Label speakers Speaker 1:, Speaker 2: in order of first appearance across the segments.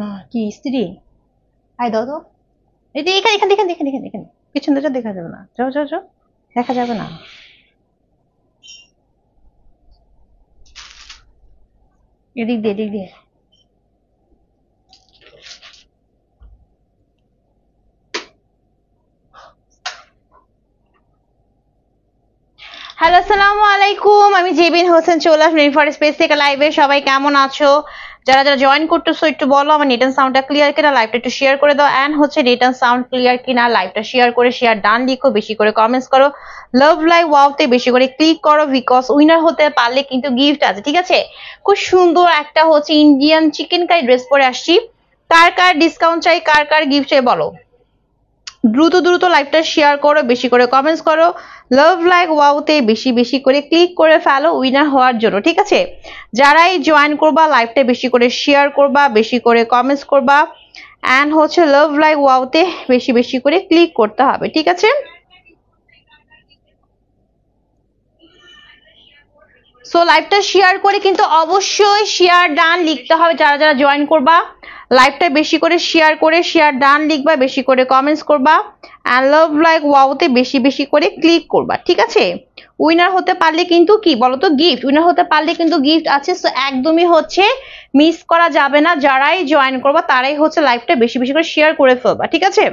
Speaker 1: হ্যাঁ, কি স্ত্রী আয় দাও তো এই যে এখানে এখানে এখানে এখানে এখানে পিছন দিকে দেখা যাবে না যাও যাও যাও দেখা যাবে না এদিক দিয়ে এদিক দিয়ে হ্যালো আসসালামু আলাইকুম আমি জেবিন হোসেন চলে আসলাম ফর স্পেস থেকে লাইভে সবাই কেমন আছো যারা যারা জয়েন করতেছো একটু বলো আমার নেট সাউন্ডটা ক্লিয়ার কিনা লাইভটা একটু শেয়ার করে দাও অ্যান্ড হচ্ছে নেট সাউন্ড ক্লিয়ার কিনা লাইভটা শেয়ার করে শেয়ার ডান লিখো বেশি করে কমেন্টস করো লাভ লাইভ ওয়াওতে বেশি করে ক্লিক করো বিকজ উইনার হতে পারলে কিন্তু গিফট আছে ঠিক আছে খুব সুন্দর একটা হচ্ছে ইন্ডিয়ান চিকেন কারি ড্রেস পরে আসছি কার কার ডিসকাউন্ট চাই কার কার গিফট চাই বলো দ্রুত দ্রুত লাইভটা শেয়ার করো বেশি করে কমেন্টস করো লাভ লাইক ওয়াওতে বেশি বেশি করে ক্লিক করে ফেলো উইনার হওয়ার জন্য ঠিক আছে যারাই জয়েন করবা লাইভটা বেশি করে শেয়ার করবা বেশি করে কমেন্টস করবা অ্যান্ড হচ্ছে লাভ লাইক ওয়াউতে বেশি বেশি করে ক্লিক করতে হবে ঠিক আছে সো লাইভটা শেয়ার করে কিন্তু অবশ্যই শেয়ার ডান লিখতে হবে যারা যারা জয়েন করবা লাইভটা বেশি করে শেয়ার করে শেয়ার ডান লিখবা বেশি করে কমেন্টস করবা অ্যান্ড লাভ লাইক ওয়াওতে বেশি বেশি করে ক্লিক করবা ঠিক আছে উইনার হতে পারলে কিন্তু কি বলতো গিফট উইনার হতে পারলে কিন্তু গিফট আছে সো একদমই হচ্ছে মিস করা যাবে না যারাই জয়েন করবা তারাই হচ্ছে লাইভটা বেশি বেশি করে শেয়ার করে ফেলবা ঠিক আছে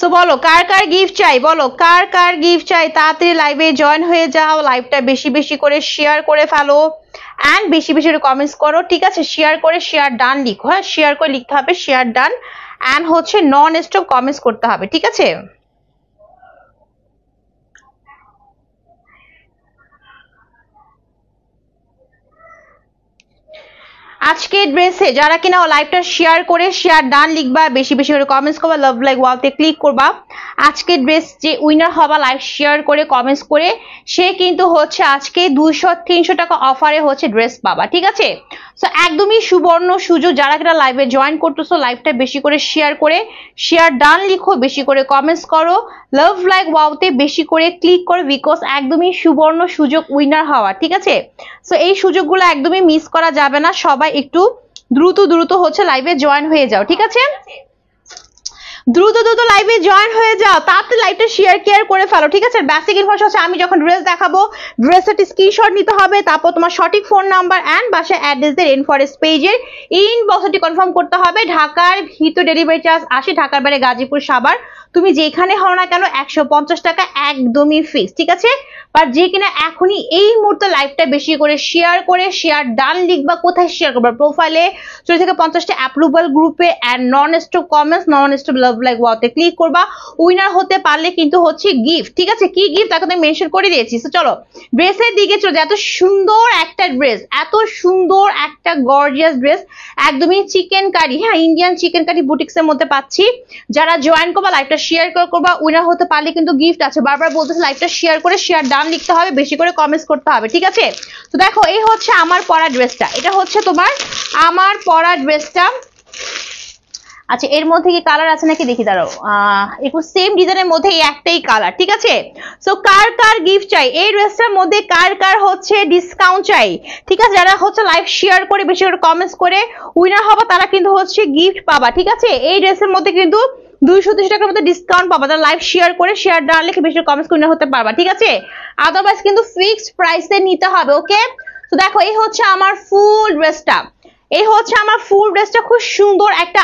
Speaker 1: সো বলো কার কার গিফট চাই বলো কার কার গিফট চাই তাড়াতাড়ি লাইভে জয়েন হয়ে যাও লাইভটা বেশি বেশি করে শেয়ার করে ফেলো অ্যান্ড বেশি বেশি কমেন্টস করো ঠিক আছে শেয়ার করে শেয়ার ডান লিখো হ্যাঁ শেয়ার করে লিখতে হবে শেয়ার ডান অ্যান্ড হচ্ছে নন স্টপ কমেন্টস করতে হবে ঠিক আছে আজকে ড্রেসে যারা কিনা লাইভটা শেয়ার করে শেয়ার ডান লিখবা বেশি বেশি করে কমেন্টস করবা লাভ লাইক ওয়ালতে ক্লিক করবা আজকে ড্রেস যে উইনার হবা লাইভ শেয়ার করে কমেন্টস করে সে কিন্তু হচ্ছে আজকে দুইশো তিনশো টাকা অফারে হচ্ছে ড্রেস পাবা ঠিক আছে সো একদমই সুবর্ণ সুযোগ যারা কিনা লাইভে জয়েন করতেছো লাইভটা বেশি করে শেয়ার করে শেয়ার ডান লিখো বেশি করে কমেন্টস করো লাভ লাইক ওয়াওতে বেশি করে ক্লিক করো বিকজ একদমই সুবর্ণ সুযোগ উইনার হওয়া ঠিক আছে সো এই সুযোগগুলো একদমই মিস করা যাবে না সবাই একটু দ্রুত দ্রুত হচ্ছে লাইভে জয়েন হয়ে যাও ঠিক আছে দ্রুত দ্রুত লাইভে জয়েন হয়ে যাও তাতে লাইভটা শেয়ার কেয়ার করে ফেলো ঠিক আছে বেসিক ইনফরমেশন হচ্ছে আমি যখন ড্রেস দেখাবো ড্রেসের স্ক্রিনশট নিতে হবে তারপর তোমার সঠিক ফোন নাম্বার অ্যান্ড বাসায় অ্যাড্রেসের ইনফরেস্ট পেজের ইন বক্সটি কনফার্ম করতে হবে ঢাকার ভিতর ডেলিভারি চার্জ আসে ঢাকার বাইরে গাজীপুর সাবার তুমি যেখানে হও না কেন একশো টাকা একদমই ফিক্স ঠিক আছে বা যে কিনা এখনই এই মুহূর্তে লাইভটা বেশি করে শেয়ার করে শেয়ার ডান লিখবা কোথায় শেয়ার করবা প্রোফাইলে চল্লিশ থেকে পঞ্চাশটা অ্যাপ্রুভাল গ্রুপে and non stop comments non stop love like ওয়াতে ক্লিক করবা উইনার হতে পারলে কিন্তু হচ্ছে গিফট ঠিক আছে কি গিফট তাকে আমি মেনশন করে দিয়েছি তো চলো ড্রেসের দিকে চলে এত সুন্দর একটা ড্রেস এত সুন্দর একটা গর্জিয়াস ড্রেস একদমই চিকেন কারি হ্যাঁ ইন্ডিয়ান চিকেন কারি বুটিক্সের মধ্যে পাচ্ছি যারা জয়েন করবা লাইভটা শেয়ার করবা উইনার হতে পারলে কিন্তু গিফট আছে বারবার বলতেছে লাইভটা শেয়ার করে শেয়ার দাম লিখতে হবে বেশি করে কমেন্টস করতে হবে ঠিক আছে তো দেখো এই হচ্ছে আমার পরা ড্রেসটা এটা হচ্ছে তোমার আমার পরা ড্রেসটা আচ্ছা এর মধ্যে কি কালার আছে নাকি দেখি দাঁড়াও একটু সেম ডিজাইনের মধ্যে এই একটাই কালার ঠিক আছে সো কার কার গিফট চাই এই ড্রেসটার মধ্যে কার কার হচ্ছে ডিসকাউন্ট চাই ঠিক আছে যারা হচ্ছে লাইভ শেয়ার করে বেশি করে কমেন্টস করে উইনার হবো তারা কিন্তু হচ্ছে গিফট পাবা ঠিক আছে এই ড্রেসের মধ্যে কিন্তু দুইশো দুশো টাকার মতো ডিসকাউন্ট পাবা তারা লাইভ শেয়ার করে শেয়ার দেওয়ার লিখে বেশি কমেন্টস করে হতে পারবা ঠিক আছে আদারওয়াইজ কিন্তু ফিক্সড প্রাইসে নিতে হবে ওকে তো দেখো এই হচ্ছে আমার ফুল ড্রেসটা এই হচ্ছে আমার ফুল ড্রেসটা খুব সুন্দর একটা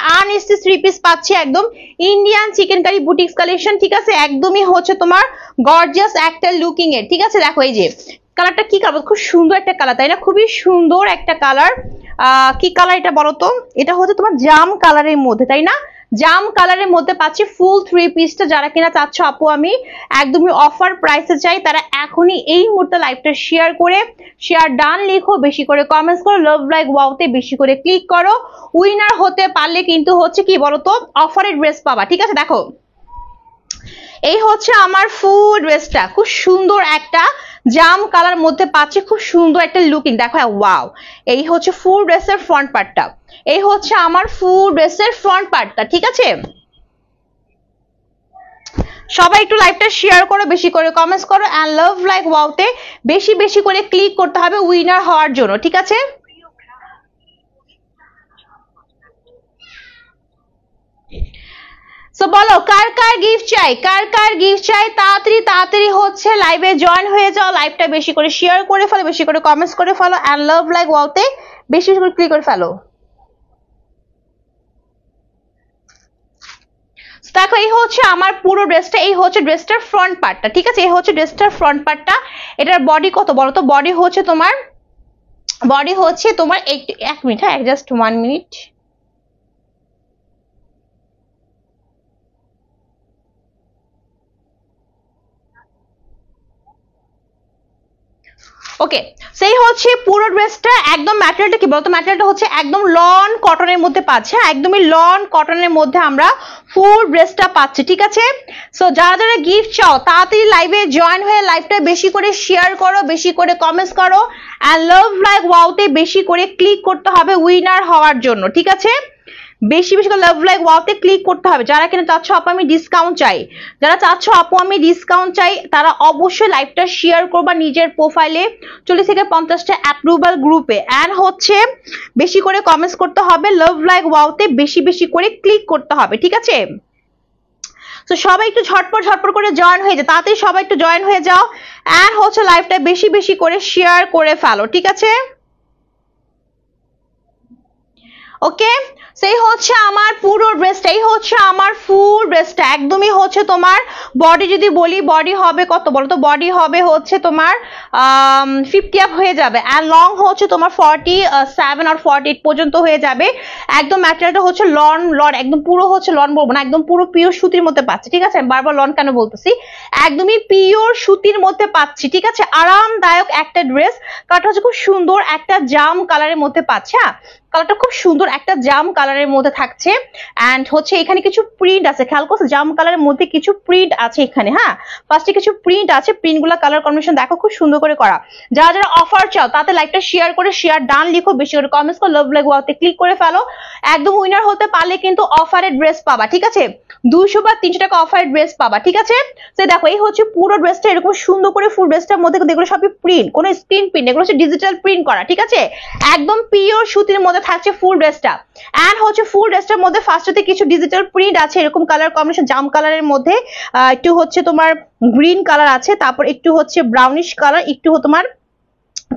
Speaker 1: থ্রি পিস পাচ্ছি একদম Indian chicken curry boutiques collection ঠিক আছে একদমই হচ্ছে তোমার গর্জিয়াস একটা লুকিং এর ঠিক আছে দেখো এই যে কালারটা কি কালার খুব সুন্দর একটা কালার তাই না খুবই সুন্দর একটা কালার কি কালার এটা বলো তো এটা হচ্ছে তোমার জাম কালারের মধ্যে তাই না জাম কালারের মধ্যে পাচ্ছি ফুল থ্রি পিসটা যারা কিনা চাচ্ছ আপু আমি একদমই অফার প্রাইসে চাই তারা এখনই এই মুহূর্তে লাইভটা শেয়ার করে শেয়ার ডান লিখো বেশি করে কমেন্টস করো লাভ লাইক ওয়াওতে বেশি করে ক্লিক করো উইনার হতে পারলে কিন্তু হচ্ছে কি বলতো অফারের ড্রেস পাবা ঠিক আছে দেখো এই হচ্ছে আমার ফুল ড্রেসটা খুব সুন্দর একটা জাম কালার মধ্যে পাচ্ছি খুব সুন্দর একটা লুকিং দেখো ওয়াও এই হচ্ছে ফুল ড্রেসের ফ্রন্ট পার্টটা এই হচ্ছে আমার ফুল ড্রেসের ফ্রন্ট পার্টটা ঠিক আছে সবাই একটু লাইভটা শেয়ার করো বেশি করে কমেন্টস করো অ্যান্ড লাভ লাইক ওয়াওতে বেশি বেশি করে ক্লিক করতে হবে উইনার হওয়ার জন্য ঠিক আছে সো বলো কার কার গিফট চাই কার কার গিফট চাই তাড়াতাড়ি তাড়াতাড়ি হচ্ছে লাইভে জয়েন হয়ে যাও লাইভটা বেশি করে শেয়ার করে ফেলো বেশি করে কমেন্টস করে ফেলো অ্যান্ড লাভ লাইক ওয়াওতে বেশি বেশি করে ক্লিক করে ফেলো দেখো এই হচ্ছে আমার পুরো ড্রেসটা এই হচ্ছে ড্রেসটার ফ্রন্ট পার্টটা ঠিক আছে এই হচ্ছে ড্রেসটার ফ্রন্ট পার্টটা এটার বডি কত বলো তো বডি হচ্ছে তোমার বডি হচ্ছে তোমার এক মিনিট হ্যাঁ জাস্ট ওয়ান মিনিট ওকে সেই হচ্ছে পুরো ড্রেসটা একদম ম্যাটেরিয়ালটা কি বলতো ম্যাটেরিয়ালটা হচ্ছে একদম লন কটনের মধ্যে পাচ্ছে হ্যাঁ? একদমই লন কটনের মধ্যে আমরা ফুল ড্রেসটা পাচ্ছি ঠিক আছে সো যারা যারা গিফট চাও তাড়াতাড়ি লাইভে জয়েন হয়ে লাইভটা বেশি করে শেয়ার করো বেশি করে কমেন্টস করো অ্যান্ড লাভ লাইক ওয়াউতে বেশি করে ক্লিক করতে হবে উইনার হওয়ার জন্য ঠিক আছে বেশি বেশি করে লাভ লাইক ওয়াওতে ক্লিক করতে হবে যারা কিনা চাচ্ছ আপু আমি ডিসকাউন্ট চাই যারা চাচ্ছ আপু আমি ডিসকাউন্ট চাই তারা অবশ্যই লাইভটা শেয়ার করবা নিজের প্রোফাইলে চল্লিশ থেকে পঞ্চাশটা অ্যাপ্রুভাল গ্রুপে অ্যান্ড হচ্ছে বেশি করে কমেন্টস করতে হবে লাভ লাইক ওয়াওতে বেশি বেশি করে ক্লিক করতে হবে ঠিক আছে তো সবাই একটু ঝটপট ঝটপট করে জয়েন হয়ে যায় তাতেই সবাই একটু জয়েন হয়ে যাও অ্যান্ড হচ্ছে লাইভটা বেশি বেশি করে শেয়ার করে ফেলো ঠিক আছে ওকে সেই হচ্ছে আমার পুরো ড্রেসটা এই হচ্ছে আমার ফুল ড্রেসটা একদমই হচ্ছে তোমার বডি যদি বলি বডি হবে কত বলো তো বডি হবে হচ্ছে তোমার ফিফটি আপ হয়ে যাবে অ্যান্ড লং হচ্ছে তোমার ফর্টি সেভেন আর ফর্টি এইট পর্যন্ত হয়ে যাবে একদম ম্যাটেরিয়ালটা হচ্ছে লন লন একদম পুরো হচ্ছে লন বলবো না একদম পুরো পিওর সুতির মধ্যে পাচ্ছি ঠিক আছে আমি বারবার লন কেন বলতেছি একদমই পিওর সুতির মধ্যে পাচ্ছি ঠিক আছে আরামদায়ক একটা ড্রেস কাটা হচ্ছে খুব সুন্দর একটা জাম কালারের মধ্যে পাচ্ছে হ্যাঁ কালারটা খুব সুন্দর একটা জাম কালারের মধ্যে থাকছে অ্যান্ড হচ্ছে এখানে কিছু প্রিন্ট আছে খেয়াল করছে জাম কালারের মধ্যে কিছু প্রিন্ট আছে এখানে হ্যাঁ ফার্স্টে কিছু প্রিন্ট আছে প্রিন্ট গুলা কালার কম্বিনেশন দেখো খুব সুন্দর করে করা যারা যারা অফার চাও তাতে লাইকটা শেয়ার করে শেয়ার ডান লিখো বেশি করে কমেন্টস করো লাভ লাইক ওয়াওতে ক্লিক করে ফেলো একদম উইনার হতে পারলে কিন্তু অফারের ড্রেস পাবা ঠিক আছে দুশো বা তিনশো টাকা অফারের ড্রেস পাবা ঠিক আছে সে দেখো এই হচ্ছে পুরো ড্রেসটা এরকম সুন্দর করে ফুল ড্রেসটার মধ্যে দেখো সবই প্রিন্ট কোনো স্ক্রিন প্রিন্ট এগুলো হচ্ছে ডিজিটাল প্রিন্ট করা ঠিক আছে একদম পিওর সুতির মধ্যে থাকছে ফুল ড্রেসটা অ্যান্ড হচ্ছে ফুল ড্রেসটার মধ্যে ফার্স্টতে কিছু ডিজিটাল প্রিন্ট আছে এরকম কালার কম্বিনেশন জাম কালারের মধ্যে একটু হচ্ছে তোমার গ্রিন কালার আছে তারপর একটু হচ্ছে ব্রাউনিশ কালার একটু তোমার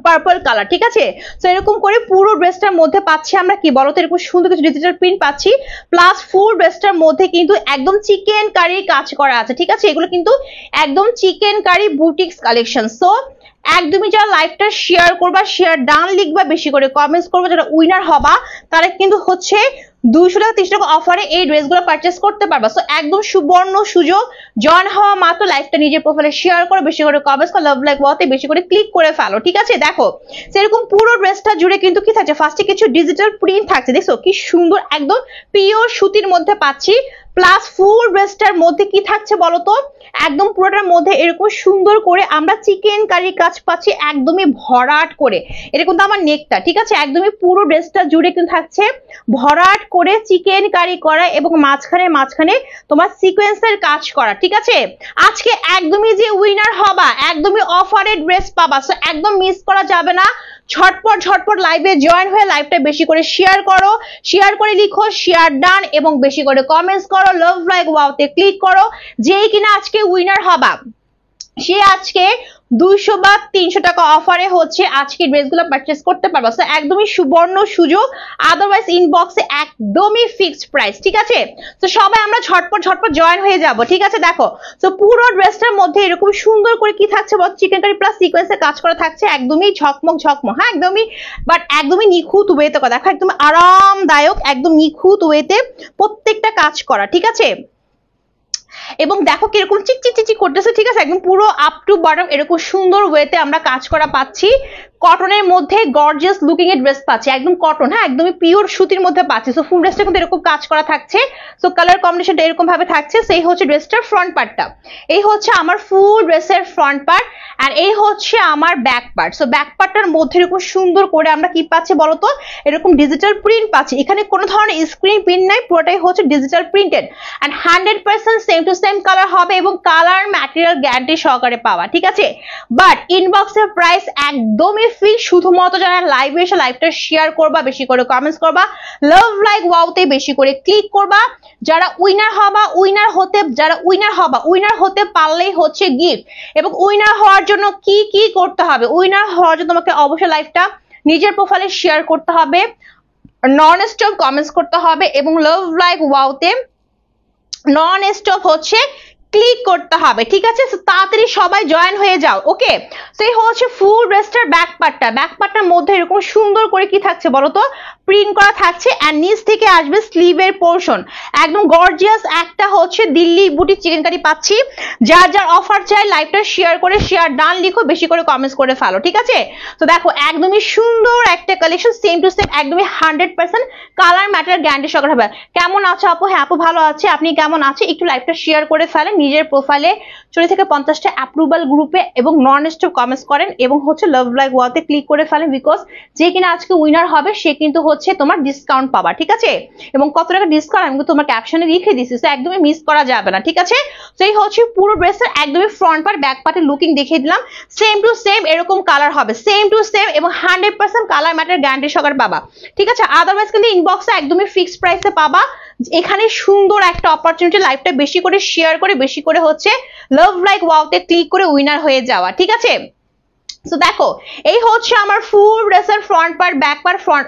Speaker 1: পার্পল কালার ঠিক আছে তো এরকম করে পুরো ড্রেসটার মধ্যে পাচ্ছি আমরা কি বলতো এরকম সুন্দর কিছু ডিজিটাল প্রিন্ট পাচ্ছি প্লাস ফুল ড্রেসটার মধ্যে কিন্তু একদম চিকেন কারির কাজ করা আছে ঠিক আছে এগুলো কিন্তু একদম chicken curry boutiques collection so একদমই যারা লাইভটা শেয়ার করবা শেয়ার ডান লিখবা বেশি করে কমেন্টস করবা যারা উইনার হবা তারা কিন্তু হচ্ছে দুইশো টাকা তিনশো টাকা অফারে এই ড্রেসগুলো পারচেস করতে পারবা সো একদম সুবর্ণ সুযোগ জয়েন হওয়া মাত্র লাইভটা নিজের প্রোফাইলে শেয়ার করো বেশি করে কমেন্টস করো লাভ লাইক ওয়াতে বেশি করে ক্লিক করে ফেলো ঠিক আছে দেখো সেরকম পুরো ড্রেসটা জুড়ে কিন্তু কি থাকছে ফার্স্টে কিছু ডিজিটাল প্রিন্ট থাকছে দেখছো কি সুন্দর একদম পিওর সুতির মধ্যে পাচ্ছি প্লাস ফুল ব্রেস্টের মধ্যে কি থাকছে বলতো একদম পুরোটার মধ্যে এরকম সুন্দর করে আমরা চিকেন কারির কাজ পাচ্ছি একদমই ভরাট করে এটা কিন্তু আমার নেকটা ঠিক আছে একদমই পুরো ড্রেসটা জুড়ে কিন্তু থাকছে ভরাট করে চিকেন কারি করা এবং মাঝখানে মাঝখানে তোমার সিকোয়েন্সের কাজ করা ঠিক আছে আজকে একদমই যে উইনার হবা একদমই অফারের ড্রেস পাবা সো একদম মিস করা যাবে না ছটপট ঝটপট লাইভে জয়েন হয়ে লাইভটা বেশি করে শেয়ার করো শেয়ার করে লিখো শেয়ার ডান এবং বেশি করে কমেন্টস করো লাভ লাইক ওয়াওতে ক্লিক করো যেই কিনা আজকে উইনার হবা সে আজকে দুইশো বা তিনশো টাকা অফারে হচ্ছে আজকে ড্রেসগুলো পারচেস করতে পারবো সো একদমই সুবর্ণ সুযোগ আদারওয়াইজ ইনবক্সে একদমই ফিক্সড প্রাইস ঠিক আছে তো সবাই আমরা ঝটপট ঝটপট জয়েন হয়ে যাব ঠিক আছে দেখো তো পুরো ড্রেসটার মধ্যে এরকম সুন্দর করে কি থাকছে বল চিকেন কারি প্লাস সিকোয়েন্সে কাজ করা থাকছে একদমই ঝকমক ঝকমক হ্যাঁ একদমই বাট একদমই নিখুঁত ওয়েতে দেখো একদম আরামদায়ক একদম নিখুঁত ওয়েতে প্রত্যেকটা কাজ করা ঠিক আছে এবং দেখো কিরকম চিকচিক চিক করতেছে ঠিক আছে একদম পুরো আপ টু বটম এরকম সুন্দর ওয়েতে আমরা কাজ করা পাচ্ছি কটনের মধ্যে গর্জিয়াস লুকিং এর ড্রেস পাচ্ছি একদম কটন হ্যাঁ একদমই পিওর সুতির মধ্যে পাচ্ছি সো ফুল ড্রেসটা কিন্তু এরকম কাজ করা থাকছে সো কালার কম্বিনেশনটা এরকম ভাবে থাকছে সেই হচ্ছে ড্রেসটার ফ্রন্ট পার্টটা এই হচ্ছে আমার ফুল ড্রেসের ফ্রন্ট পার্ট আর এই হচ্ছে আমার ব্যাক পার্ট সো ব্যাক পার্টটার মধ্যে এরকম সুন্দর করে আমরা কি পাচ্ছি বলতো এরকম ডিজিটাল প্রিন্ট পাচ্ছি এখানে কোনো ধরনের স্ক্রিন প্রিন্ট নাই পুরোটাই হচ্ছে digital printed and hundred percent same to same colour হবে এবং কালার ম্যাটেরিয়াল গ্যারান্টি সহকারে পাওয়া ঠিক আছে বাট ইনবক্সের প্রাইস একদমই ফ্রি শুধুমাত্র যারা লাইভে এসে লাইভটা শেয়ার করবা বেশি করে কমেন্টস করবা লাভ লাইক ওয়াউতে বেশি করে ক্লিক করবা যারা উইনার হবা উইনার হতে যারা উইনার হবা উইনার হতে পারলেই হচ্ছে গিফট এবং উইনার হওয়ার জন্য কি কি করতে হবে উইনার হওয়ার জন্য তোমাকে অবশ্যই লাইভটা নিজের প্রোফাইলে শেয়ার করতে হবে নন স্টপ কমেন্টস করতে হবে এবং লাভ লাইক ওয়াউতে নন স্টপ হচ্ছে ক্লিক করতে হবে ঠিক আছে তাড়াতাড়ি সবাই জয়েন হয়ে যাও ওকে তো এই হচ্ছে ফুল ব্রেস্টের ব্যাক পার্টটা ব্যাক পার্টটার মধ্যে এরকম সুন্দর করে কি থাকছে বলো তো প্রিন্ট করা থাকছে অ্যান্ড নিচ থেকে আসবে স্লিভের পোর্শন একদম গর্জিয়াস একটা হচ্ছে দিল্লি বুটি চিকেন কারি পাচ্ছি যার যার অফার চাই লাইভটা শেয়ার করে শেয়ার ডান লিখো বেশি করে কমেন্টস করে ফেলো ঠিক আছে তো দেখো একদমই সুন্দর একটা কালেকশন সেম টু সেম একদমই hundred percent colour matter guarantee সকাল হবে কেমন আছো আপু হ্যাঁ আপু ভালো আছে আপনি কেমন আছে একটু লাইভটা শেয়ার করে ফেলেন নিজের প্রোফাইলে চল্লিশ থেকে পঞ্চাশটা অ্যাপ্রুভাল গ্রুপে এবং নন স্টপ কমেন্টস করেন এবং হচ্ছে লাভ লাইক ওয়াতে ক্লিক করে ফেলেন বিকজ যে কিনা আজকে উইনার হবে সে কিন্তু হচ্ছে তোমার ডিসকাউন্ট পাবা ঠিক আছে এবং কত টাকা ডিসকাউন্ট আমি তোমার ক্যাপশনে লিখে দিছি তো একদমই মিস করা যাবে না ঠিক আছে তো এই হচ্ছে পুরো ড্রেসের একদমই ফ্রন্ট পার্ট ব্যাক পার্টের লুকিং দেখিয়ে দিলাম সেম টু সেম এরকম কালার হবে সেম টু সেম এবং hundred percent colour matter guarantee সকার পাবা ঠিক আছে আদারওয়াইজ কিন্তু ইনবক্সে একদমই ফিক্সড প্রাইসে পাবা এখানে সুন্দর একটা অপরচুনিটি লাইফটা বেশি করে শেয়ার করে বেশি করে হচ্ছে লাভ লাইক ওয়াওতে ক্লিক করে উইনার হয়ে যাওয়া ঠিক আছে সো দেখো এই হচ্ছে আমার ফুল ড্রেসের front part back part front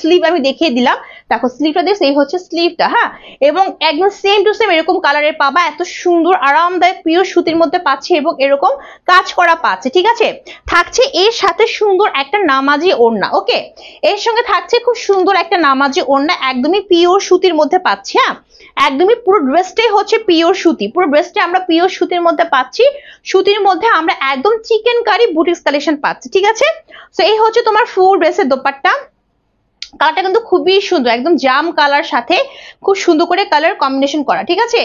Speaker 1: sleeve আমি দেখিয়ে দিলাম দেখো স্লিভটা দিয়ে এই হচ্ছে স্লিভটা হ্যাঁ এবং একদম সেম টু সেম এরকম কালারের পাবা এত সুন্দর আরামদায়ক প্রিয় সুতির মধ্যে পাচ্ছে এবং এরকম কাজ করা পাচ্ছে ঠিক আছে থাকছে এর সাথে সুন্দর একটা নামাজি ওড়না ওকে এর সঙ্গে থাকছে খুব সুন্দর একটা নামাজি ওড়না একদমই পিওর সুতির মধ্যে পাচ্ছি হ্যাঁ একদমই পুরো ড্রেসটাই হচ্ছে পিওর সুতি পুরো ড্রেসটা আমরা পিওর সুতির মধ্যে পাচ্ছি সুতির মধ্যে আমরা একদম চিকেন কারি বুটি হিউজ কালেকশন পাচ্ছে ঠিক আছে সো এই হচ্ছে তোমার ফুল ড্রেসের দোপাট্টা কালারটা কিন্তু খুবই সুন্দর একদম জাম কালার সাথে খুব সুন্দর করে কালার কম্বিনেশন করা ঠিক আছে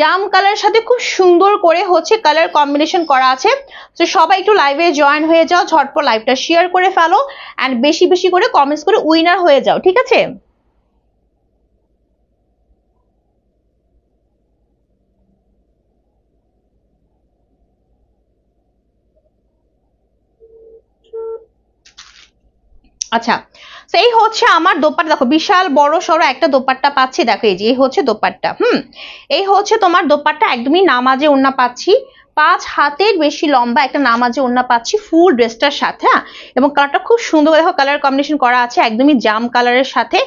Speaker 1: জাম কালার সাথে খুব সুন্দর করে হচ্ছে কালার কম্বিনেশন করা আছে তো সবাই একটু লাইভে জয়েন হয়ে যাও ঝটপট লাইভটা শেয়ার করে ফেলো অ্যান্ড বেশি বেশি করে কমেন্টস করে উইনার হয়ে যাও ঠিক আছে আচ্ছা তো এই হচ্ছে আমার দোপার দেখো বিশাল বড় সড়ো একটা দোপাট্টা পাচ্ছি দেখো এই যে এই হচ্ছে দোপাট্টা হুম এই হচ্ছে তোমার দোপাট্টা একদমই নামাজে ওড়না পাচ্ছি পাঁচ হাতের বেশি লম্বা একটা নামাজে ওড়না পাচ্ছি ফুল ড্রেসটার সাথে হ্যাঁ এবং কালারটা খুব সুন্দর দেখো কালার কম্বিনেশন করা আছে একদমই জাম কালারের সাথে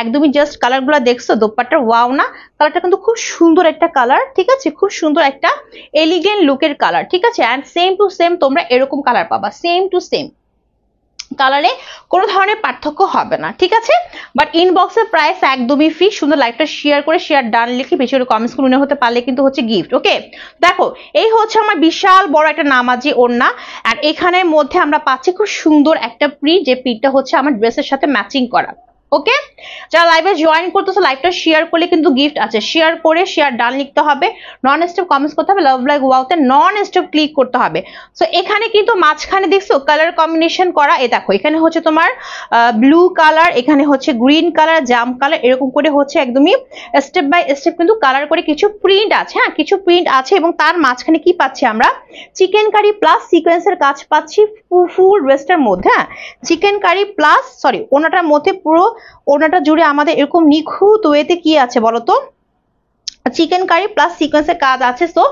Speaker 1: একদমই জাস্ট কালারগুলো দেখছো দোপারটা ওয়াও না কালারটা কিন্তু খুব সুন্দর একটা কালার ঠিক আছে খুব সুন্দর একটা এলিগেন্ট লুকের কালার ঠিক আছে অ্যান্ড সেম টু সেম তোমরা এরকম কালার পাবা সেম টু সেম কালারে কোনো ধরনের পার্থক্য হবে না ঠিক আছে বাট ইনবক্সের প্রাইস একদমই ফ্রি সুন্দর লাইকটা শেয়ার করে শেয়ার ডান লিখে করে কমেন্টস করে হতে পারলে কিন্তু হচ্ছে গিফট ওকে দেখো এই হচ্ছে আমার বিশাল বড় একটা নামাজি ওড়না আর এখানের মধ্যে আমরা পাচ্ছি খুব সুন্দর একটা প্রিন্ট যে প্রিন্টটা হচ্ছে আমার ড্রেসের সাথে ম্যাচিং করা ওকে যারা লাইভে জয়েন করতেছে লাইভটা শেয়ার করলে কিন্তু গিফট আছে শেয়ার করে শেয়ার ডান লিখতে হবে নন স্টেপ কমেন্টস করতে হবে লাভ লাইক ওয়াউতে নন স্টেপ ক্লিক করতে হবে সো এখানে কিন্তু মাঝখানে দেখছো কালার কম্বিনেশন করা এ দেখো এখানে হচ্ছে তোমার ব্লু কালার এখানে হচ্ছে গ্রিন কালার জাম কালার এরকম করে হচ্ছে একদমই স্টেপ বাই স্টেপ কিন্তু কালার করে কিছু প্রিন্ট আছে হ্যাঁ কিছু প্রিন্ট আছে এবং তার মাঝখানে কি পাচ্ছি আমরা চিকেন কারি প্লাস সিকোয়েন্সের কাজ পাচ্ছি ফুল ড্রেসটার মধ্যে হ্যাঁ চিকেন কারি প্লাস সরি ওনাটার মধ্যে পুরো ওনাটা জুড়ে আমাদের এরকম নিখুঁত ওয়েতে কি আছে বলতো চিকেন কারি প্লাস সিকোয়েন্সের কাজ আছে সো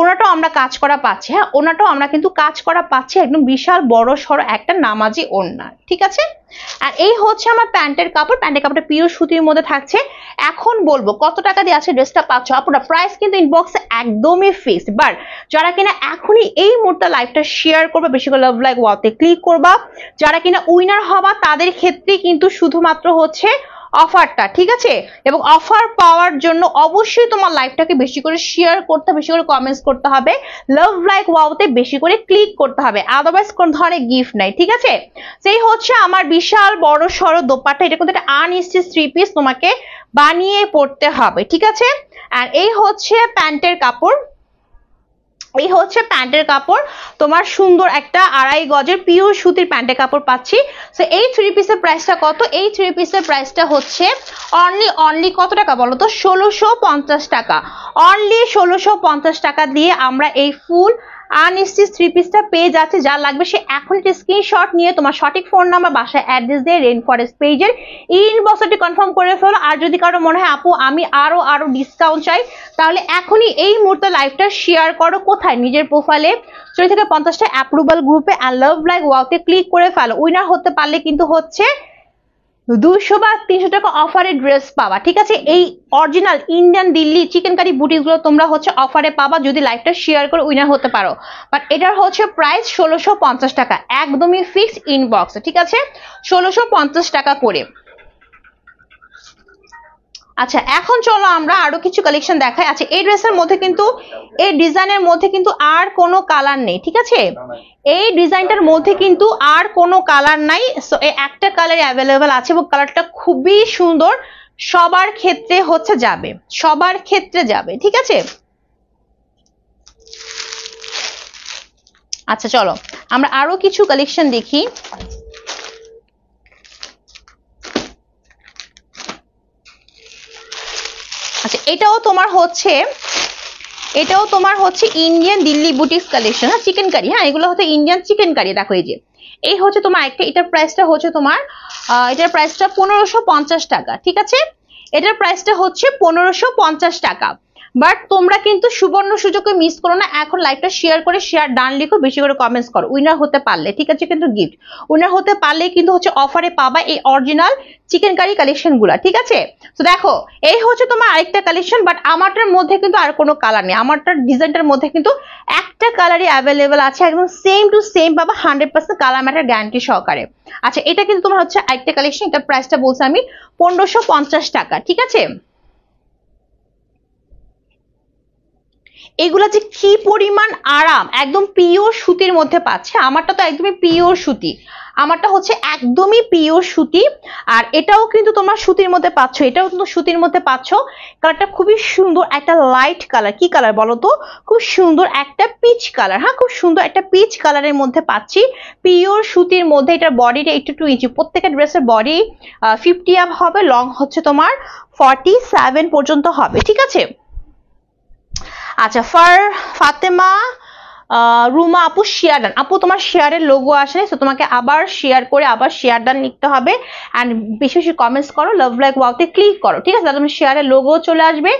Speaker 1: ওনাটাও আমরা কাজ করা পাচ্ছি হ্যাঁ ওনাটাও আমরা কিন্তু কাজ করা পাচ্ছি একদম বিশাল বড় সড় একটা নামাজি ওড়না ঠিক আছে আর এই হচ্ছে আমার প্যান্টের কাপড় প্যান্টের কাপড়টা পিওর সুতির মধ্যে থাকছে এখন বলবো কত টাকা দিয়ে আছে ড্রেসটা পাচ্ছ আপনারা প্রাইস কিন্তু ইনবক্সে একদমই ফিক্সড বাট যারা কিনা এখনই এই মুহূর্তে লাইভটা শেয়ার করবে বেশি করে লাভ লাইক ওয়াতে ক্লিক করবা যারা কিনা উইনার হবা তাদের ক্ষেত্রে কিন্তু শুধুমাত্র হচ্ছে অফারটা ঠিক আছে এবং অফার পাওয়ার জন্য অবশ্যই তোমার লাইভটাকে বেশি করে শেয়ার করতে বেশি করে কমেন্টস করতে হবে লাভ লাইক ওয়াওতে বেশি করে ক্লিক করতে হবে আদারওয়াইজ কোন ধরনের গিফট নাই ঠিক আছে সেই হচ্ছে আমার বিশাল বড় সড়ো দোপাটা এটা কিন্তু একটা আনস্টিচ থ্রি পিস তোমাকে বানিয়ে পড়তে হবে ঠিক আছে আর এই হচ্ছে প্যান্টের কাপড় এই হচ্ছে প্যান্টের কাপড় তোমার সুন্দর একটা আড়াই গজের পিওর সুতির প্যান্টের কাপড় পাচ্ছি তো এই থ্রি পিসের প্রাইসটা কত এই থ্রি পিসের প্রাইসটা হচ্ছে অনলি অনলি কত টাকা বলো তো ষোলোশো পঞ্চাশ টাকা অনলি ষোলোশো পঞ্চাশ টাকা দিয়ে আমরা এই ফুল আনস্টিচ থ্রি পিসটা পেয়ে যাচ্ছে যা লাগবে সে এখন স্ক্রিনশট নিয়ে তোমার সঠিক ফোন নাম্বার বাসায় অ্যাড্রেস দিয়ে রেন ফরেস্ট পেজের ইনবক্সটি কনফার্ম করে ফেলো আর যদি কারো মনে হয় আপু আমি আরও আরও ডিসকাউন্ট চাই তাহলে এখনই এই মুহূর্তে লাইভটা শেয়ার করো কোথায় নিজের প্রোফাইলে চল্লিশ থেকে পঞ্চাশটা অ্যাপ্রুভাল গ্রুপে অ্যান্ড লাভ লাইক ওয়াওতে ক্লিক করে ফেলো উইনার হতে পারলে কিন্তু হচ্ছে দুশো বা তিনশো টাকা অফারে ড্রেস পাবা ঠিক আছে এই original Indian Delhi chikankari বুটিকগুলো তোমরা হচ্ছে অফারে পাবা যদি লাইফটা শেয়ার করে উইনার হতে পারো বাট এটার হচ্ছে প্রাইস ষোলোশো টাকা একদমই ফিক্সড ইনবক্স ঠিক আছে ষোলোশো টাকা করে আচ্ছা এখন চলো আমরা আরো কিছু কালেকশন দেখাই আচ্ছা এই ড্রেসের মধ্যে কিন্তু এই ডিজাইনের মধ্যে কিন্তু আর কোনো কালার নেই ঠিক আছে এই ডিজাইনটার মধ্যে কিন্তু আর কোনো কালার নাই একটা কালার অ্যাভেলেবেল আছে এবং কালারটা খুবই সুন্দর সবার ক্ষেত্রে হচ্ছে যাবে সবার ক্ষেত্রে যাবে ঠিক আছে আচ্ছা চলো আমরা আরো কিছু কালেকশন দেখি আচ্ছা এটাও তোমার হচ্ছে এটাও তোমার হচ্ছে ইন্ডিয়ান দিল্লি বুটিক্স কালেকশন হ্যাঁ চিকেন কারি হ্যাঁ এগুলো হচ্ছে ইন্ডিয়ান চিকেন কারি দেখো এই যে এই হচ্ছে তোমার একটা এটার প্রাইসটা হচ্ছে তোমার এটার প্রাইসটা পনেরোশো টাকা ঠিক আছে এটার প্রাইসটা হচ্ছে পনেরোশো টাকা বাট তোমরা কিন্তু সুবর্ণ সুযোগকে মিস করো না এখন লাইভটা শেয়ার করে শেয়ার ডান লিখো বেশি করে কমেন্টস করো উইনার হতে পারলে ঠিক আছে কিন্তু গিফট উইনার হতে পারলে কিন্তু হচ্ছে অফারে পাবা এই অরিজিনাল চিকেন কারি গুলা ঠিক আছে তো দেখো এই হচ্ছে তোমার আরেকটা কালেকশন বাট আমারটার মধ্যে কিন্তু আর কোনো কালার নেই আমারটার ডিজাইনটার মধ্যে কিন্তু একটা কালারই অ্যাভেলেবেল আছে একদম সেম টু সেম পাবা hundred percent colour matter guarantee সহকারে আচ্ছা এটা কিন্তু তোমার হচ্ছে আরেকটা কালেকশন এটার প্রাইসটা বলছে আমি পনেরোশো টাকা ঠিক আছে এগুলা যে কি পরিমাণ আরাম একদম পিওর সুতির মধ্যে পাচ্ছে আমারটা তো একদমই পিওর সুতি আমারটা হচ্ছে একদমই পিওর সুতি আর এটাও কিন্তু তোমার সুতির মধ্যে পাচ্ছ এটাও কিন্তু সুতির মধ্যে পাচ্ছ কালারটা খুবই সুন্দর একটা লাইট কালার কি কালার বলো তো খুব সুন্দর একটা পিচ কালার হ্যাঁ খুব সুন্দর একটা পিচ কালারের মধ্যে পাচ্ছি পিওর সুতির মধ্যে এটার বডিটা একটু টু ইঞ্চি প্রত্যেকটা ড্রেসের বডি ফিফটি আপ হবে লং হচ্ছে তোমার ফর্টি সেভেন পর্যন্ত হবে ঠিক আছে আচ্ছা ফার ফাতেমা রুমা আপু শেয়ার ডান আপু তোমার শেয়ারের লোগো আসে তো তোমাকে আবার শেয়ার করে আবার শেয়ার ডান লিখতে হবে অ্যান্ড বেশি বেশি কমেন্টস করো লাভ লাইক ওয়াউতে ক্লিক করো ঠিক আছে তাহলে তোমার শেয়ারের লোগো চলে আসবে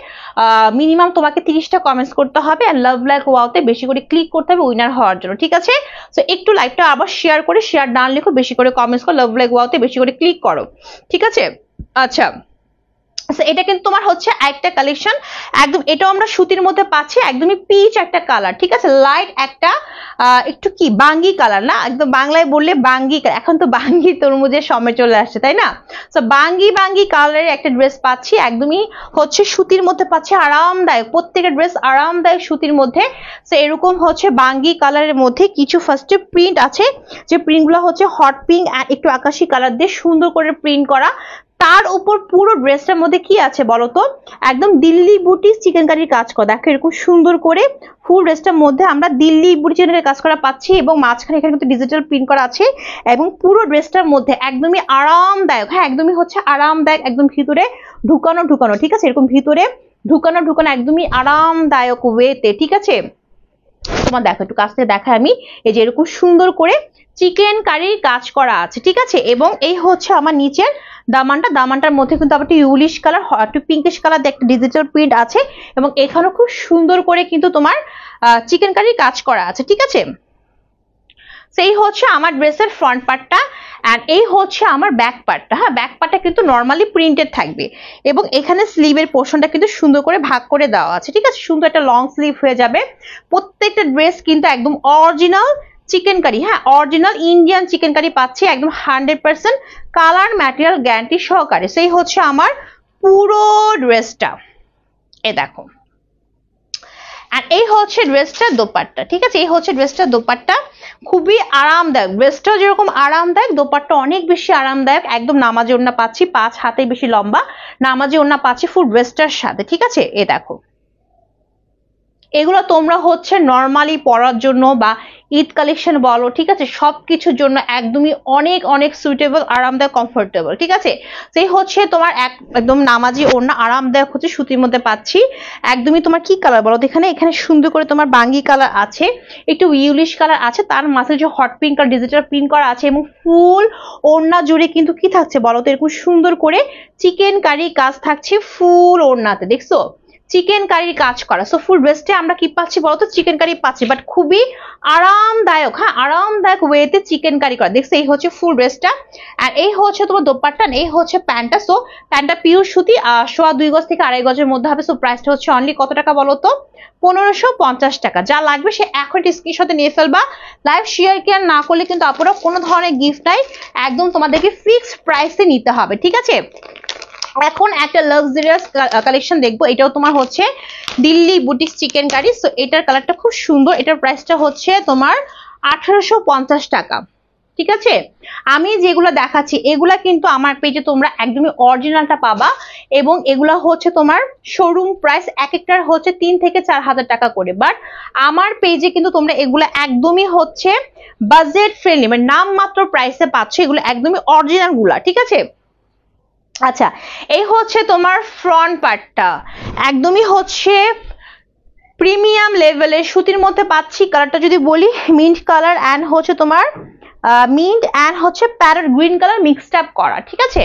Speaker 1: মিনিমাম তোমাকে তিরিশটা কমেন্টস করতে হবে অ্যান্ড লাভ লাইক ওয়াউতে বেশি করে ক্লিক করতে হবে উইনার হওয়ার জন্য ঠিক আছে তো একটু লাইকটা আবার শেয়ার করে শেয়ার ডান লিখো বেশি করে কমেন্টস করো লাভ লাইক ওয়াউতে বেশি করে ক্লিক করো ঠিক আছে আচ্ছা এটা কিন্তু তোমার হচ্ছে একটা কালেকশন একদম এটাও আমরা সুতির মধ্যে পাচ্ছি একদমই পিচ একটা কালার ঠিক আছে লাইট একটা একটু কি বাঙ্গি কালার না একদম বাংলায় বললে বাঙ্গি এখন তো বাঙ্গি তরমুজের সময় চলে আসছে তাই না তো বাঙ্গি বাঙ্গি কালারের একটা ড্রেস পাচ্ছি একদমই হচ্ছে সুতির মধ্যে পাচ্ছি আরামদায়ক প্রত্যেকের ড্রেস আরামদায়ক সুতির মধ্যে তো এরকম হচ্ছে বাঙ্গি কালারের মধ্যে কিছু ফার্স্টে প্রিন্ট আছে যে প্রিন্টগুলো হচ্ছে হট পিঙ্ক একটু আকাশি কালার দিয়ে সুন্দর করে প্রিন্ট করা তার উপর পুরো ড্রেসটার মধ্যে কি আছে বলতো একদম দিল্লি বুটি চিকেন কারির কাজ করা দেখো এরকম সুন্দর করে ফুল ড্রেসটার মধ্যে আমরা দিল্লি বুটি চিকেন কাজ করা পাচ্ছি এবং মাঝখানে এখানে কিন্তু ডিজিটাল প্রিন্ট করা আছে এবং পুরো ড্রেসটার মধ্যে একদমই আরামদায়ক হ্যাঁ একদমই হচ্ছে আরামদায়ক একদম ভিতরে ঢুকানো ঢুকানো ঠিক আছে এরকম ভিতরে ঢুকানো ঢুকানো একদমই আরামদায়ক ওয়েতে ঠিক আছে তোমার দেখো একটু কাছ থেকে দেখায় আমি এই যে এরকম সুন্দর করে চিকেন কারির কাজ করা আছে ঠিক আছে এবং এই হচ্ছে আমার নিচের দামানটা দামানটার মধ্যে কিন্তু আবার একটু ইউলিশ কালার একটু পিঙ্কিশ কালার একটা ডিজিটাল প্রিন্ট আছে এবং এখানেও খুব সুন্দর করে কিন্তু তোমার চিকেন কারির কাজ করা আছে ঠিক আছে সেই হচ্ছে আমার ড্রেসের ফ্রন্ট পার্টটা অ্যান্ড এই হচ্ছে আমার ব্যাক পার্টটা হ্যাঁ ব্যাক পার্টটা কিন্তু নর্মালি প্রিন্টেড থাকবে এবং এখানে স্লিভের পোর্শনটা কিন্তু সুন্দর করে ভাগ করে দেওয়া আছে ঠিক আছে সুন্দর একটা লং স্লিভ হয়ে যাবে প্রত্যেকটা ড্রেস কিন্তু একদম অরিজিনাল চিকেন কারি হ্যাঁ অরিজিনাল ইন্ডিয়ান চিকেন কারি পাচ্ছি একদম hundred percent colour material guarantee সহকারে সেই হচ্ছে আমার পুরো ড্রেসটা এ দেখো আর এই হচ্ছে ড্রেসটার দোপাট্টা ঠিক আছে এই হচ্ছে ড্রেসটার দোপাট্টা খুবই আরামদায়ক ড্রেসটা যেরকম আরামদায়ক দোপাট্টা অনেক বেশি আরামদায়ক একদম নামাজে ওড়না পাচ্ছি পাঁচ হাতে বেশি লম্বা নামাজে ওড়না পাচ্ছি ফুল ড্রেসটার সাথে ঠিক আছে এ দেখো এগুলো তোমরা হচ্ছে নর্মালি পরার জন্য বা ঈদ কালেকশন বলো ঠিক আছে সব কিছুর জন্য একদমই অনেক অনেক সুইটেবল আরামদায়ক কমফোর্টেবল ঠিক আছে সেই হচ্ছে তোমার একদম নামাজি ওড়না আরামদায়ক হচ্ছে সুতির মধ্যে পাচ্ছি একদমই তোমার কি কালার বলো এখানে এখানে সুন্দর করে তোমার বাঙ্গি কালার আছে একটু ইউলিশ কালার আছে তার মাথায় যে হট পিঙ্ক আর ডিজিটাল পিঙ্ক করা আছে এবং ফুল ওড়না জুড়ে কিন্তু কি থাকছে বলো তো এরকম সুন্দর করে চিকেন কারি কাজ থাকছে ফুল ওড়নাতে দেখছো চিকেন কারির কাজ করা সো ফুল রেস্টে আমরা কি পাচ্ছি বলতো চিকেন কারি পাচ্ছি বাট খুবই আরামদায়ক হ্যাঁ আরামদায়ক ওয়েতে চিকেন কারি করা দেখছো এই হচ্ছে ফুল রেস্টটা আর এই হচ্ছে তোমার দোপাট্টান এই হচ্ছে প্যান্টটা সো প্যান্টটা পিওর সুতি সোয়া দুই গজ থেকে আড়াই গজের মধ্যে হবে সো প্রাইসটা হচ্ছে অনলি কত টাকা বলতো পনেরোশো পঞ্চাশ টাকা যা লাগবে সে এখন স্ক্রিনশটে নিয়ে ফেলবা লাইভ শেয়ার কেয়ার না করলে কিন্তু আপনারা কোনো ধরনের গিফট নাই একদম তোমাদেরকে ফিক্সড প্রাইসে নিতে হবে ঠিক আছে এখন একটা লাক্সারিয়াস কালেকশন দেখবো এটাও তোমার হচ্ছে Delhi boutique chikankari so এটার কালারটা খুব সুন্দর এটার প্রাইসটা হচ্ছে তোমার আঠারোশো টাকা ঠিক আছে আমি যেগুলো দেখাচ্ছি এগুলা কিন্তু আমার পেজে তোমরা একদমই অরিজিনালটা পাবা এবং এগুলা হচ্ছে তোমার শোরুম প্রাইস এক একটার হচ্ছে তিন থেকে চার হাজার টাকা করে বাট আমার পেজে কিন্তু তোমরা এগুলো একদমই হচ্ছে বাজেট ফ্রেন্ডলি মানে নাম মাত্র প্রাইসে পাচ্ছ এগুলো একদমই অরিজিনালগুলা ঠিক আছে আচ্ছা এই হচ্ছে তোমার ফ্রন্ট পার্টটা একদমই হচ্ছে প্রিমিয়াম লেভেলের সুতির মধ্যে পাচ্ছি কালারটা যদি বলি মিন্ট কালার অ্যান্ড হচ্ছে তোমার মিন্ট অ্যান্ড হচ্ছে parrot green colour mixed up করা ঠিক আছে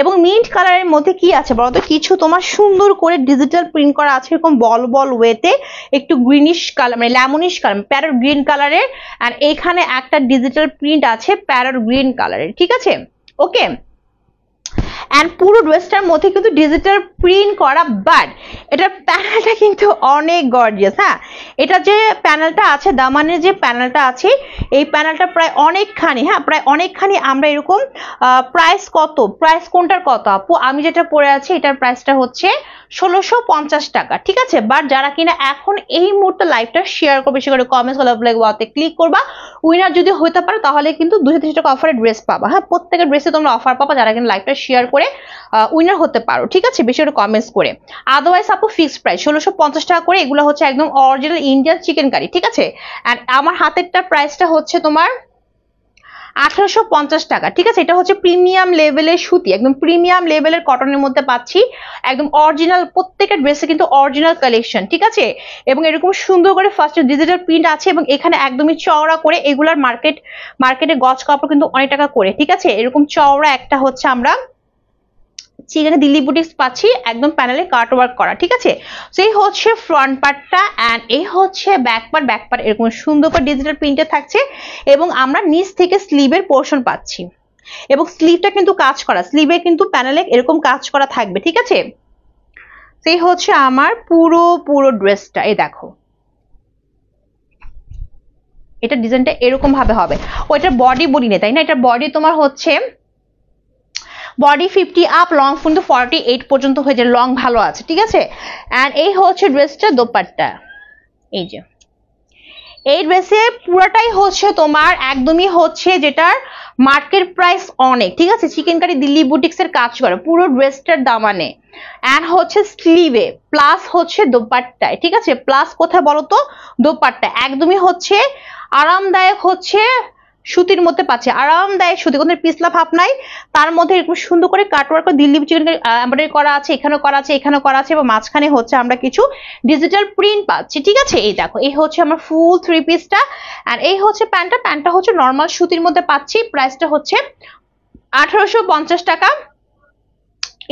Speaker 1: এবং মিন্ট কালারের মধ্যে কি আছে বলতো কিছু তোমার সুন্দর করে ডিজিটাল প্রিন্ট করা আছে এরকম বল বল ওয়েতে একটু গ্রিনিশ কালার মানে ল্যামনিশ কালার প্যারট গ্রিন কালারের আর এখানে একটা ডিজিটাল প্রিন্ট আছে প্যারট গ্রিন কালারের ঠিক আছে ওকে অ্যান্ড পুরো ড্রেসটার মধ্যে কিন্তু ডিজিটাল প্রিন্ট করা বাট এটার প্যানেলটা কিন্তু অনেক গর্জিয়াস হ্যাঁ এটা যে প্যানেলটা আছে দামানের যে প্যানেলটা আছে এই প্যানেলটা প্রায় অনেকখানি হ্যাঁ প্রায় অনেকখানি আমরা এরকম প্রাইস কত প্রাইস কোনটার কত আপু আমি যেটা পরে আছি এটার প্রাইসটা হচ্ছে ষোলোশো পঞ্চাশ টাকা ঠিক আছে বাট যারা কিনা এখন এই মুহূর্তে লাইভটা শেয়ার করবে সে করে কমেন্টস হলো লাইক ওয়াতে ক্লিক করবা উইনার যদি হইতে পারে তাহলে কিন্তু দুশো তিনশো টাকা অফারে ড্রেস পাবা হ্যাঁ প্রত্যেকের ড্রেসে তোমরা অফার পাবা যারা কিনা লাইভটা শেয়ার করে উইনার হতে পারো ঠিক আছে বেশি করে কমেন্টস করে আদারওয়াইজ আপু ফিক্সড প্রাইস ষোলোশো পঞ্চাশ টাকা করে এগুলো হচ্ছে একদম অরিজিনাল ইন্ডিয়ান চিকেন কারি ঠিক আছে আর আমার হাতেরটা প্রাইসটা হচ্ছে তোমার আঠারোশো পঞ্চাশ টাকা ঠিক আছে এটা হচ্ছে প্রিমিয়াম লেভেলের সুতি একদম প্রিমিয়াম লেভেলের কটনের মধ্যে পাচ্ছি একদম অরিজিনাল প্রত্যেকের ড্রেসে কিন্তু অরিজিনাল কালেকশন ঠিক আছে এবং এরকম সুন্দর করে ফার্স্ট ডিজিটাল প্রিন্ট আছে এবং এখানে একদমই চওড়া করে এগুলার মার্কেট মার্কেটে গজ কাপড় কিন্তু অনেক টাকা করে ঠিক আছে এরকম চওড়া একটা হচ্ছে আমরা এখানে দিল্লি বুটিক্স পাচ্ছি একদম প্যানেলে কাট ওয়ার্ক করা ঠিক আছে তো এই হচ্ছে ফ্রন্ট পার্টটা অ্যান্ড এই হচ্ছে ব্যাক পার্ট ব্যাক পার্ট এরকম সুন্দর করে ডিজিটাল প্রিন্টে থাকছে এবং আমরা নিচ থেকে স্লিভের পোর্শন পাচ্ছি এবং স্লিভটা কিন্তু কাজ করা স্লিভে কিন্তু প্যানেলে এরকম কাজ করা থাকবে ঠিক আছে সেই হচ্ছে আমার পুরো পুরো ড্রেসটা এই দেখো এটা ডিজাইনটা এরকম ভাবে হবে ওইটার বডি বলি না তাই না এটা বডি তোমার হচ্ছে বডি ফিফটি আপ লং কিন্তু ফর্টি এইট পর্যন্ত হয়ে যায় লং ভালো আছে ঠিক আছে অ্যান্ড এই হচ্ছে ড্রেসটা দোপারটা এই যে এই ড্রেসে পুরাটাই হচ্ছে তোমার একদমই হচ্ছে যেটার মার্কেট প্রাইস অনেক ঠিক আছে চিকেন কারি দিল্লি বুটিক্সের কাজ করে পুরো ড্রেসটার দামানে অ্যান্ড হচ্ছে স্লিভে প্লাস হচ্ছে দোপাট্টায় ঠিক আছে প্লাস কোথায় বলো তো দোপাট্টা একদমই হচ্ছে আরামদায়ক হচ্ছে সুতির মধ্যে পাচ্ছে আরামদায়ক সুতি কোনো পিসলা ভাব নাই তার মধ্যে এরকম সুন্দর করে কাটওয়ার্ক দিল্লি চিকেন এমব্রয়ডারি করা আছে এখানেও করা আছে এখানেও করা আছে এবং মাঝখানে হচ্ছে আমরা কিছু ডিজিটাল প্রিন্ট পাচ্ছি ঠিক আছে এই দেখো এই হচ্ছে আমার ফুল থ্রি পিসটা আর এই হচ্ছে প্যান্টটা প্যান্টটা হচ্ছে নর্মাল সুতির মধ্যে পাচ্ছি প্রাইসটা হচ্ছে আঠারোশো টাকা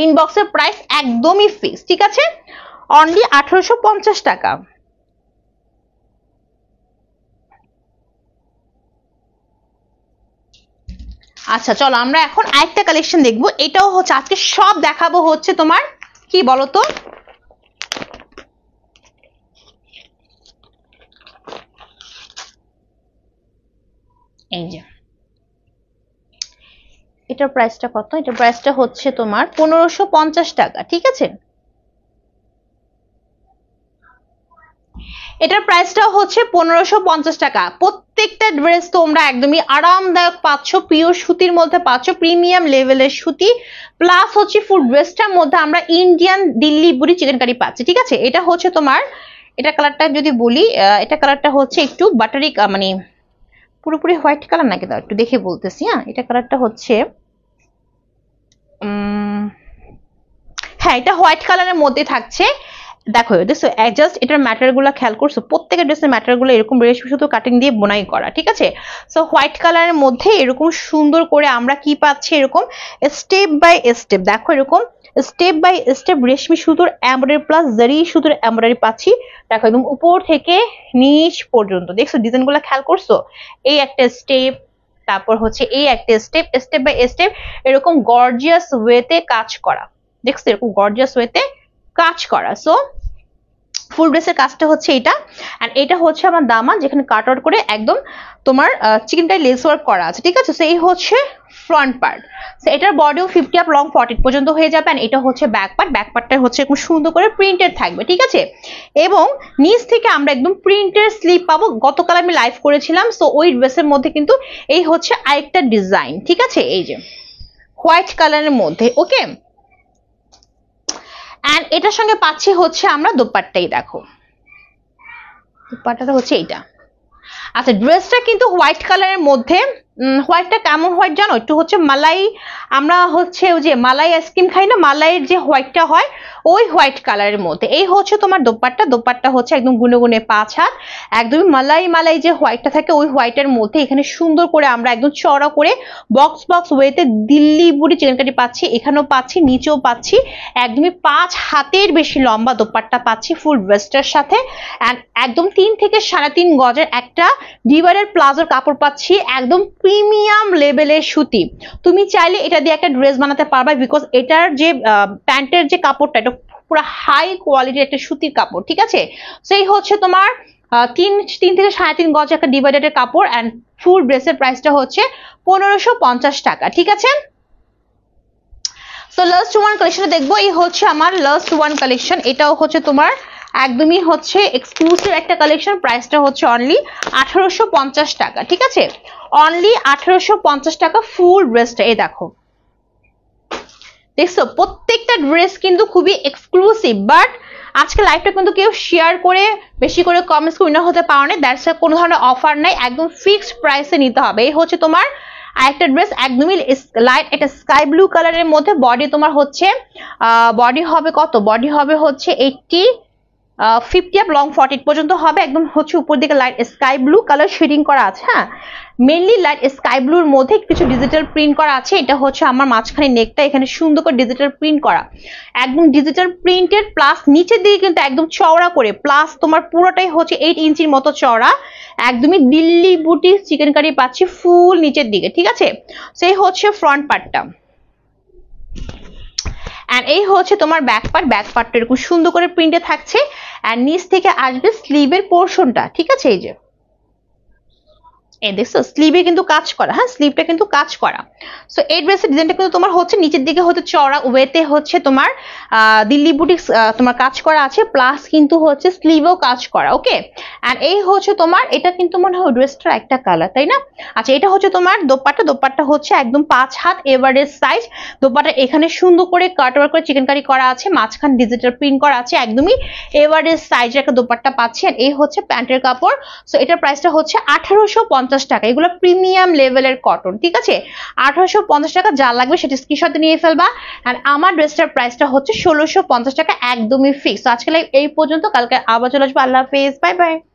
Speaker 1: ইনবক্সের প্রাইস একদমই ফিক্স ঠিক আছে অনলি আঠারোশো টাকা আচ্ছা চলো আমরা এখন আরেকটা কালেকশন দেখবো এটাও হচ্ছে আজকে সব দেখাবো হচ্ছে তোমার কি বলতো এই যে এটার প্রাইসটা কত এটার প্রাইসটা হচ্ছে তোমার পনেরোশো টাকা ঠিক আছে এটার প্রাইসটা হচ্ছে পনেরোশো টাকা প্রত্যেকটা ড্রেস তোমরা একদমই আরামদায়ক পাচ্ছ পিওর সুতির মধ্যে পাচ্ছ প্রিমিয়াম লেভেলের সুতি প্লাস হচ্ছে ফুল ড্রেসটার মধ্যে আমরা ইন্ডিয়ান দিল্লি বুড়ি চিকেন কারি পাচ্ছি ঠিক আছে এটা হচ্ছে তোমার এটা কালারটা যদি বলি এটা কালারটা হচ্ছে একটু বাটারি মানে পুরোপুরি হোয়াইট কালার নাকি দাও একটু দেখে বলতেছি হ্যাঁ এটা কালারটা হচ্ছে হ্যাঁ এটা হোয়াইট কালারের মধ্যে থাকছে দেখো দেখছো জাস্ট এটার ম্যাটারগুলো খেয়াল করছো প্রত্যেকের ড্রেসের ম্যাটারগুলো এরকম রেশমি শুধু কাটিং দিয়ে বোনাই করা ঠিক আছে সো হোয়াইট কালারের মধ্যে এরকম সুন্দর করে আমরা কি পাচ্ছি এরকম স্টেপ বাই স্টেপ দেখো এরকম স্টেপ বাই স্টেপ রেশমি সুতোর এমব্রয়ডারি প্লাস জারি সুতোর এমব্রয়ডারি পাচ্ছি দেখো একদম উপর থেকে নিচ পর্যন্ত দেখছো ডিজাইনগুলো খেয়াল করছো এই একটা স্টেপ তারপর হচ্ছে এই একটা স্টেপ স্টেপ বাই স্টেপ এরকম গর্জিয়াস ওয়েতে কাজ করা দেখছো এরকম গর্জিয়াস ওয়েতে কাজ করা সো ফুল ড্রেসের কাজটা হচ্ছে এটা অ্যান্ড এটা হচ্ছে আমার দামা যেখানে কাট আউট করে একদম তোমার চিকেনটাই লেস ওয়ার্ক করা আছে ঠিক আছে সো এই হচ্ছে ফ্রন্ট পার্ট সো এটার বডিও ফিফটি আপ লং ফর্টি পর্যন্ত হয়ে যাবে অ্যান্ড এটা হচ্ছে ব্যাক পার্ট ব্যাক পার্টটা হচ্ছে একদম সুন্দর করে প্রিন্টেড থাকবে ঠিক আছে এবং নিচ থেকে আমরা একদম প্রিন্টের স্লিপ পাবো গতকাল আমি লাইভ করেছিলাম সো ওই ড্রেসের মধ্যে কিন্তু এই হচ্ছে আরেকটা ডিজাইন ঠিক আছে এই যে হোয়াইট কালারের মধ্যে ওকে অ্যান্ড এটার সঙ্গে পাচ্ছি হচ্ছে আমরা দোপাট্টাই দেখো দোপাট্টাটা হচ্ছে এইটা আচ্ছা ড্রেসটা কিন্তু হোয়াইট কালারের মধ্যে হোয়াইটটা কেমন হোয়াইট জানো একটু হচ্ছে মালাই আমরা হচ্ছে ওই যে মালাই আইসক্রিম খাই না মালাইয়ের যে হোয়াইটটা হয় ওই হোয়াইট কালারের মধ্যে এই হচ্ছে তোমার দোপাট্টা দোপাট্টা হচ্ছে একদম গুনে গুনে পাঁচ হাত একদমই মালাই মালাই যে হোয়াইটটা থাকে ওই হোয়াইটের মধ্যে এখানে সুন্দর করে আমরা একদম চড়া করে বক্স বক্স ওয়েতে দিল্লি বুড়ি চিকেন কাটি পাচ্ছি এখানেও পাচ্ছি নিচেও পাচ্ছি একদমই পাঁচ হাতের বেশি লম্বা দোপাট্টা পাচ্ছি ফুল ড্রেসটার সাথে একদম তিন থেকে সাড়ে তিন গজের একটা ডিভারের প্লাজোর কাপড় পাচ্ছি একদম প্রিমিয়াম লেভেলের সুতি তুমি চাইলে এটা দিয়ে একটা ড্রেস বানাতে পারবা বিকজ এটার যে প্যান্টের যে কাপড়টা এটা পুরো হাই কোয়ালিটির একটা সুতির কাপড় ঠিক আছে সেই হচ্ছে তোমার তিন তিন থেকে সাড়ে তিন গজ একটা ডিভাইডেড কাপড় অ্যান্ড ফুল ড্রেসের প্রাইসটা হচ্ছে পনেরোশো টাকা ঠিক আছে তো লাস্ট ওয়ান কালেকশনটা দেখবো এই হচ্ছে আমার লাস্ট ওয়ান কালেকশন এটাও হচ্ছে তোমার একদমই হচ্ছে এক্সক্লুসিভ একটা কালেকশন প্রাইসটা হচ্ছে অনলি আঠারোশো টাকা ঠিক আছে অনলি আঠারোশো টাকা ফুল ড্রেসটা এই দেখো দেখছো প্রত্যেকটা ড্রেস কিন্তু খুবই এক্সক্লুসিভ বাট আজকে লাইভটা কিন্তু কেউ শেয়ার করে বেশি করে কমেন্টস উইনার হতে পারো না দ্যাটস কোনো ধরনের অফার নাই একদম ফিক্সড প্রাইসে নিতে হবে এই হচ্ছে তোমার আরেকটা ড্রেস একদমই লাইট একটা স্কাই ব্লু কালারের মধ্যে বডি তোমার হচ্ছে বডি হবে কত বডি হবে হচ্ছে eighty fifty up long forty পর্যন্ত হবে একদম হচ্ছে উপর দিকে light sky blue colour shading করা আছে হ্যাঁ মেনলি লাইট স্কাই ব্লুর মধ্যে কিছু ডিজিটাল প্রিন্ট করা আছে এটা হচ্ছে আমার মাঝখানে নেকটা এখানে সুন্দর করে ডিজিটাল প্রিন্ট করা একদম ডিজিটাল প্রিন্টের প্লাস নিচের দিকে কিন্তু একদম চওড়া করে প্লাস তোমার পুরোটাই হচ্ছে এইট ইঞ্চির মতো চওড়া একদমই দিল্লি বুটি চিকেন কারি পাচ্ছি ফুল নিচের দিকে ঠিক আছে সেই হচ্ছে ফ্রন্ট পার্টটা এই হচ্ছে তোমার ব্যাক পার্ট ব্যাক পার্টটা এরকম সুন্দর করে প্রিন্টে থাকছে আর নিচ থেকে আসবে স্লিভের পোর্শনটা ঠিক আছে এই যে এ দেখছো স্লিভে কিন্তু কাজ করা হ্যাঁ স্লিভটা কিন্তু কাজ করা সো এই ড্রেসের ডিজাইনটা কিন্তু তোমার হচ্ছে নিচের দিকে হচ্ছে চড়া ওয়েতে হচ্ছে তোমার দিল্লি বুটিক্স তোমার কাজ করা আছে প্লাস কিন্তু হচ্ছে স্লিভেও কাজ করা ওকে অ্যান্ড এই হচ্ছে তোমার এটা কিন্তু মনে হয় ড্রেসটার একটা কালার তাই না আচ্ছা এটা হচ্ছে তোমার দোপাটা দোপাটা হচ্ছে একদম পাঁচ হাত এভারেজ সাইজ দোপাটা এখানে সুন্দর করে কাটওয়ার করে চিকেনকারি করা আছে মাঝখান ডিজিটাল প্রিন্ট করা আছে একদমই এভারেজ সাইজের একটা দোপাটা পাচ্ছি আর এই হচ্ছে প্যান্টের কাপড় সো এটার প্রাইসটা হচ্ছে আঠারোশো টাকা এগুলো প্রিমিয়াম লেভেলের কটন ঠিক আছে আঠারোশো পঞ্চাশ টাকা যা লাগবে সেটা স্ক্রিনশট নিয়ে ফেলবা আর আমার ড্রেসটার প্রাইসটা হচ্ছে ষোলোশো টাকা একদমই ফিক্স আজকে এই পর্যন্ত কালকে আবার চলে আসবো আল্লাহ হাফিজ বাই বাই